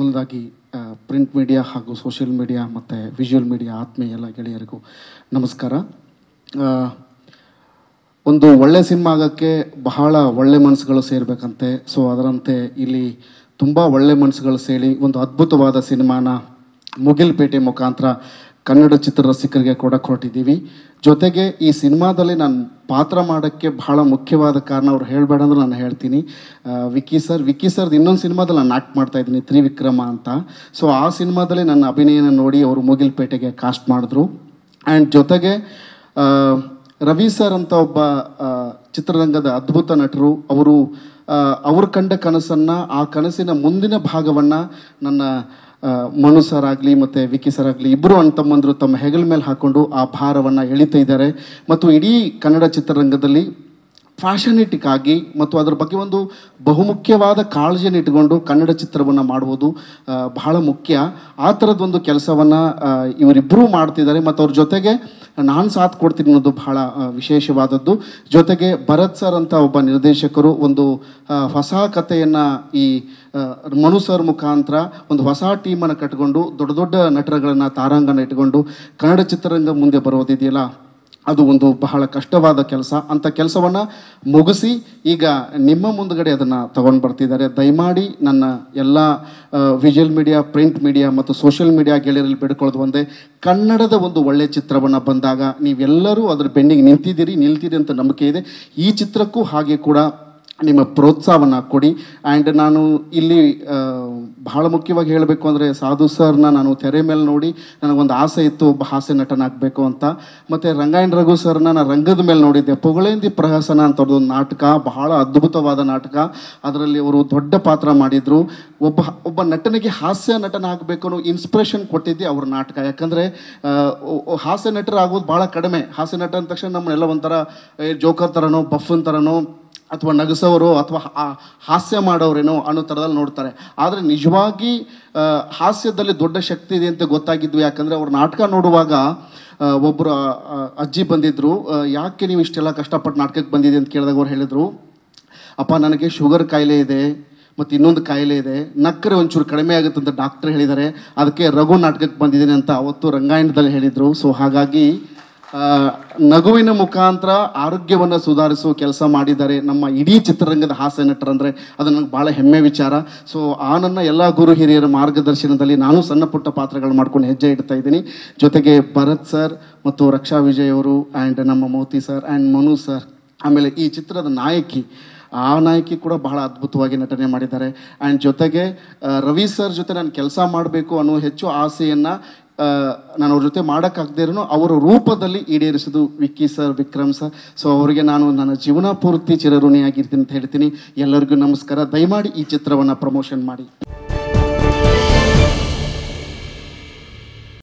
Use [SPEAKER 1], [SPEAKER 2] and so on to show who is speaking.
[SPEAKER 1] ಮೊದಲದಾಗಿ print media ಹಾಗೂ social media ಮತ್ತು visual media ಆತ್ಮೀಯ ಎಲ್ಲ ಗೆಳೆಯರಿಗೂ ನಮಸ್ಕಾರ ಒಂದು ಒಳ್ಳೆ ಸಿನಿಮಾ ಆಗೋಕ್ಕೆ ಬಹಳ ಒಳ್ಳೆ ಮನಸ್ಸುಗಳು ಸೇರಬೇಕಂತೆ ಸೊ ಅದರಂತೆ ಇಲ್ಲಿ ತುಂಬ ಒಳ್ಳೆ ಮನಸ್ಸುಗಳು ಸೇರಿ ಒಂದು ಅದ್ಭುತವಾದ ಸಿನಿಮಾನ ಮುಗಿಲ್ಪೇಟೆ ಮುಖಾಂತರ ಕನ್ನಡ ಚಿತ್ರರಸಿಕರಿಗೆ ಕೂಡ ಕೊಟ್ಟಿದ್ದೀವಿ ಜೊತೆಗೆ ಈ ಸಿನಿಮಾದಲ್ಲಿ ನಾನು ಪಾತ್ರ ಮಾಡೋಕ್ಕೆ ಬಹಳ ಮುಖ್ಯವಾದ ಕಾರಣ ಅವ್ರು ಹೇಳಬೇಡ ಅಂದ್ರೆ ನಾನು ಹೇಳ್ತೀನಿ ವಿಕ್ಕಿ ಸರ್ ವಿಕ್ಕಿ ಸರ್ದು ಇನ್ನೊಂದು ಸಿನಿಮಾದಲ್ಲಿ ನಾನು ಆ್ಯಕ್ಟ್ ಮಾಡ್ತಾ ಇದ್ದೀನಿ ತ್ರಿವಿಕ್ರಮ ಅಂತ ಸೊ ಆ ಸಿನಿಮಾದಲ್ಲಿ ನನ್ನ ಅಭಿನಯನ ನೋಡಿ ಅವರು ಮುಗಿಲ್ಪೇಟೆಗೆ ಕಾಸ್ಟ್ ಮಾಡಿದ್ರು ಆ್ಯಂಡ್ ಜೊತೆಗೆ ರವಿ ಸರ್ ಅಂತ ಒಬ್ಬ ಚಿತ್ರರಂಗದ ಅದ್ಭುತ ನಟರು ಅವರು ಅವರು ಕಂಡ ಕನಸನ್ನು ಆ ಕನಸಿನ ಮುಂದಿನ ಭಾಗವನ್ನು ನನ್ನ ಮನು ಸರ್ ಆಗಲಿ ಮತ್ತು ವಿಕಿ ಸರ್ ಆಗಲಿ ಇಬ್ಬರು ಅಣ್ಣ ತಮ್ಮ ಹೆಗಲ ಮೇಲೆ ಹಾಕ್ಕೊಂಡು ಆ ಭಾರವನ್ನು ಎಳಿತಾ ಇದ್ದಾರೆ ಮತ್ತು ಇಡೀ ಕನ್ನಡ ಚಿತ್ರರಂಗದಲ್ಲಿ ಪ್ಯಾಷನೆಟಿಕ್ ಮತ್ತು ಅದರ ಬಗ್ಗೆ ಒಂದು ಬಹುಮುಖ್ಯವಾದ ಕಾಳಜಿಯನ್ನು ಇಟ್ಟುಕೊಂಡು ಕನ್ನಡ ಚಿತ್ರವನ್ನು ಮಾಡುವುದು ಬಹಳ ಮುಖ್ಯ ಆ ಥರದ್ದೊಂದು ಕೆಲಸವನ್ನು ಇವರಿಬ್ಬರೂ ಮಾಡ್ತಿದ್ದಾರೆ ಮತ್ತು ಅವ್ರ ಜೊತೆಗೆ ನಾನು ಸಾಥ್ ಕೊಡ್ತೀನಿ ಅನ್ನೋದು ಬಹಳ ವಿಶೇಷವಾದದ್ದು ಜೊತೆಗೆ ಭರತ್ ಸರ್ ಅಂತ ಒಬ್ಬ ನಿರ್ದೇಶಕರು ಒಂದು ಹೊಸ ಕಥೆಯನ್ನು ಈ ಮನು ಸರ್ ಮುಖಾಂತರ ಒಂದು ಹೊಸ ಟೀಮನ್ನು ಕಟ್ಕೊಂಡು ದೊಡ್ಡ ದೊಡ್ಡ ನಟರಗಳನ್ನು ತಾರಾಂಗನ ಇಟ್ಕೊಂಡು ಕನ್ನಡ ಚಿತ್ರರಂಗ ಮುಂದೆ ಬರೋದಿದೆಯಲ್ಲ ಅದು ಒಂದು ಬಹಳ ಕಷ್ಟವಾದ ಕೆಲಸ ಅಂಥ ಕೆಲಸವನ್ನು ಮುಗಿಸಿ ಈಗ ನಿಮ್ಮ ಮುಂದಗಡೆ ಅದನ್ನು ತಗೊಂಡು ಬರ್ತಿದ್ದಾರೆ ದಯಮಾಡಿ ನನ್ನ ಎಲ್ಲ ವಿಜುವಲ್ ಮೀಡಿಯಾ ಪ್ರಿಂಟ್ ಮೀಡಿಯಾ ಮತ್ತು ಸೋಷಿಯಲ್ ಮೀಡಿಯಾ ಗೆಳೆಯರಲ್ಲಿ ಬಿಡ್ಕೊಳ್ಳೋದು ಒಂದೇ ಕನ್ನಡದ ಒಂದು ಒಳ್ಳೆಯ ಚಿತ್ರವನ್ನು ಬಂದಾಗ ನೀವೆಲ್ಲರೂ ಅದರ ಬೆನ್ನಿಗೆ ನಿಂತಿದ್ದೀರಿ ನಿಲ್ತೀರಿ ಅಂತ ನಂಬಿಕೆ ಇದೆ ಈ ಚಿತ್ರಕ್ಕೂ ಹಾಗೆ ಕೂಡ ನಿಮ್ಮ ಪ್ರೋತ್ಸಾಹವನ್ನು ಕೊಡಿ ಆ್ಯಂಡ್ ನಾನು ಇಲ್ಲಿ ಬಹಳ ಮುಖ್ಯವಾಗಿ ಹೇಳಬೇಕು ಅಂದರೆ ಸಾಧು ಸರ್ನ ನಾನು ತೆರೆ ಮೇಲೆ ನೋಡಿ ನನಗೊಂದು ಆಸೆ ಇತ್ತು ಒಬ್ಬ ಹಾಸ್ಯ ನಟನಾಗಬೇಕು ಅಂತ ಮತ್ತು ರಂಗಾಯಣ ರಘು ಸರ್ನ ನಾನು ರಂಗದ ಮೇಲೆ ನೋಡಿದ್ದೆ ಪೊಗಳೆಂದಿ ಪ್ರಹಸನ ಅಂತ ಒಂದು ನಾಟಕ ಬಹಳ ಅದ್ಭುತವಾದ ನಾಟಕ ಅದರಲ್ಲಿ ಅವರು ದೊಡ್ಡ ಪಾತ್ರ ಮಾಡಿದರು ಒಬ್ಬ ಒಬ್ಬ ನಟನಿಗೆ ಹಾಸ್ಯ ನಟನ ಆಗಬೇಕು ಅನ್ನೋ ಇನ್ಸ್ಪಿರೇಷನ್ ಕೊಟ್ಟಿದ್ದೆ ಅವ್ರ ನಾಟಕ ಯಾಕಂದರೆ ಹಾಸ್ಯ ನಟರಾಗೋದು ಭಾಳ ಕಡಿಮೆ ಹಾಸ್ಯ ನಟ ಅಂದ ತಕ್ಷಣ ನಮ್ಮನ್ನೆಲ್ಲ ಒಂಥರ ಜೋಕರ್ ಥರನೋ ಬಫನ್ ಥರನೋ ಅಥವಾ ನಗಿಸೋರು ಅಥವಾ ಹಾಸ್ಯ ಮಾಡೋರೇನೋ ಅನ್ನೋ ಥರದಲ್ಲಿ ನೋಡ್ತಾರೆ ಆದರೆ ನಿಜವಾಗಿ ಹಾಸ್ಯದಲ್ಲಿ ದೊಡ್ಡ ಶಕ್ತಿ ಇದೆ ಅಂತ ಗೊತ್ತಾಗಿದ್ದು ಯಾಕಂದರೆ ಅವ್ರ ನಾಟಕ ನೋಡುವಾಗ ಒಬ್ಬರು ಅಜ್ಜಿ ಬಂದಿದ್ದರು ಯಾಕೆ ನೀವು ಇಷ್ಟೆಲ್ಲ ಕಷ್ಟಪಟ್ಟು ನಾಟಕಕ್ಕೆ ಬಂದಿದೆ ಅಂತ ಕೇಳಿದಾಗ ಅವ್ರು ಹೇಳಿದರು ಅಪ್ಪ ನನಗೆ ಶುಗರ್ ಕಾಯಿಲೆ ಇದೆ ಮತ್ತು ಇನ್ನೊಂದು ಕಾಯಿಲೆ ಇದೆ ನಕ್ಕರೆ ಒಂಚೂರು ಕಡಿಮೆ ಆಗುತ್ತೆ ಅಂತ ಡಾಕ್ಟರ್ ಹೇಳಿದ್ದಾರೆ ಅದಕ್ಕೆ ರಘು ನಾಟಕಕ್ಕೆ ಬಂದಿದ್ದೀನಿ ಅಂತ ಅವತ್ತು ರಂಗಾಯಣದಲ್ಲಿ ಹೇಳಿದರು ಸೊ ಹಾಗಾಗಿ ನಗುವಿನ ಮುಖಾಂತರ ಆರೋಗ್ಯವನ್ನು ಸುಧಾರಿಸೋ ಕೆಲಸ ಮಾಡಿದ್ದಾರೆ ನಮ್ಮ ಇಡೀ ಚಿತ್ರರಂಗದ ಹಾಸ್ಯ ನಟರಂದರೆ ಅದು ನನಗೆ ಭಾಳ ಹೆಮ್ಮೆ ವಿಚಾರ ಸೊ ಆ ನನ್ನ ಎಲ್ಲ ಗುರು ಹಿರಿಯರ ಮಾರ್ಗದರ್ಶನದಲ್ಲಿ ನಾನು ಸಣ್ಣ ಪುಟ್ಟ ಪಾತ್ರಗಳು ಮಾಡ್ಕೊಂಡು ಹೆಜ್ಜೆ ಇಡ್ತಾ ಇದ್ದೀನಿ ಜೊತೆಗೆ ಭರತ್ ಸರ್ ಮತ್ತು ರಕ್ಷಾ ವಿಜಯ್ ಅವರು ಆ್ಯಂಡ್ ನಮ್ಮ Moti sir and Manu sir ಆಮೇಲೆ ಈ ಚಿತ್ರದ ನಾಯಕಿ ಆ ನಾಯಕಿ ಕೂಡ ಬಹಳ ಅದ್ಭುತವಾಗಿ ನಟನೆ ಮಾಡಿದ್ದಾರೆ ಆ್ಯಂಡ್ ಜೊತೆಗೆ ರವಿ ಸರ್ ಜೊತೆ ನಾನು ಕೆಲಸ ಮಾಡಬೇಕು ಅನ್ನೋ ಹೆಚ್ಚು ಆಸೆಯನ್ನು ನಾನು ಅವ್ರ ಜೊತೆ ಮಾಡೋಕ್ಕಾಗದಿರೋ ಅವರ ರೂಪದಲ್ಲಿ ಈಡೇರಿಸೋದು Vicky sir Vikram sir so ಅವರಿಗೆ ನಾನು ನನ್ನ ಜೀವನ ಪೂರ್ತಿ ಚಿರಋಣಿಯಾಗಿರ್ತೀನಿ ಅಂತ ಹೇಳ್ತೀನಿ ಎಲ್ಲರಿಗೂ ನಮಸ್ಕಾರ ದಯಮಾಡಿ ಈ ಚಿತ್ರವನ್ನು ಪ್ರಮೋಷನ್ ಮಾಡಿ